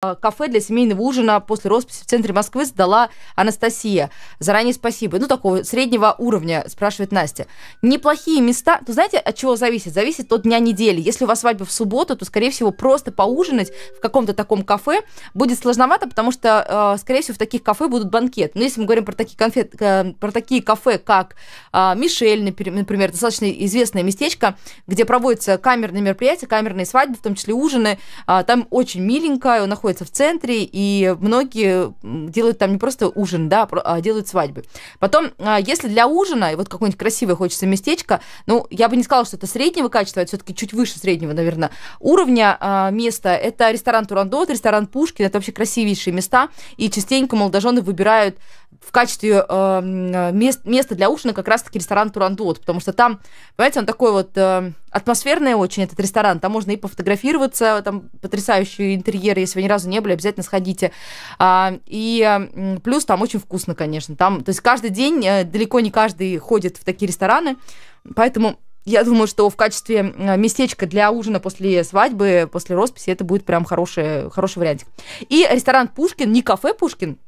Э, кафе для семейного ужина после росписи в центре Москвы сдала Анастасия. Заранее спасибо. Ну, такого среднего уровня, спрашивает Настя. Неплохие места. Ну, знаете, от чего зависит? Зависит от дня недели. Если у вас свадьба в субботу, то, скорее всего, просто поужинать в каком-то таком кафе будет сложновато, потому что, э, скорее всего, в таких кафе будут банкет. Но если мы говорим про такие, конфет, э, про такие кафе, как э, Мишель, например, достаточно известное местечко, где проводятся камерные мероприятия, камерные свадьбы, в том числе ужины. Э, там очень миленько, находится находится в центре, и многие делают там не просто ужин, да, а делают свадьбы. Потом, а, если для ужина, и вот какое-нибудь красивое хочется местечко, ну, я бы не сказала, что это среднего качества, это все-таки чуть выше среднего, наверное, уровня а, места. Это ресторан Турандот, ресторан Пушкин, это вообще красивейшие места, и частенько молодожены выбирают в качестве э, мест, места для ужина как раз-таки ресторан Турандот, потому что там, понимаете, он такой вот э, атмосферный очень, этот ресторан, там можно и пофотографироваться, там потрясающие интерьеры, если вы ни разу не были, обязательно сходите. А, и плюс там очень вкусно, конечно, там, то есть каждый день, э, далеко не каждый ходит в такие рестораны, поэтому я думаю, что в качестве местечка для ужина после свадьбы, после росписи, это будет прям хороший, хороший вариантик. И ресторан Пушкин, не кафе Пушкин,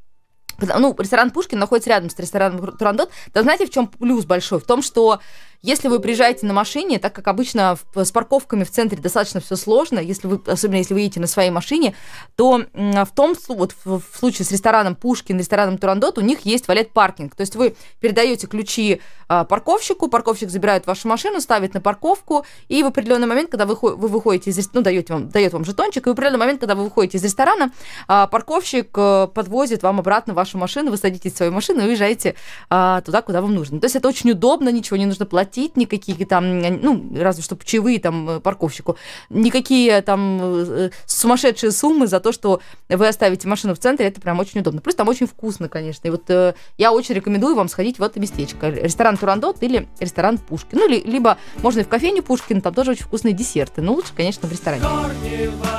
ну, ресторан Пушкин находится рядом с рестораном Турандот. Да знаете, в чем плюс большой? В том, что если вы приезжаете на машине, так как обычно э, с парковками в центре достаточно все сложно, если вы, особенно если вы едете на своей машине, то в том вот в, случае с рестораном Пушкин, рестораном Турандот, у них есть валет-паркинг. То есть вы передаете ключи а, парковщику, парковщик забирает вашу машину, ставит на парковку, и в определенный момент, когда вы, вы выходите из ну, даете вам, дает вам жетончик, и в определенный момент, когда вы выходите из ресторана, а, парковщик э, подвозит вам обратно вашу машину, вы садитесь в свою машину и уезжаете а, туда, куда вам нужно. То есть это очень удобно, ничего не нужно платить платить никакие там, ну, разве что чаевые там э, парковщику, никакие там э, э, сумасшедшие суммы за то, что вы оставите машину в центре, это прям очень удобно. Плюс там очень вкусно, конечно. И вот э, я очень рекомендую вам сходить в это местечко. Ресторан Турандот или ресторан Пушкин. Ну, ли, либо можно и в кофейне Пушкин, там тоже очень вкусные десерты. Но лучше, конечно, в ресторане. Корнева.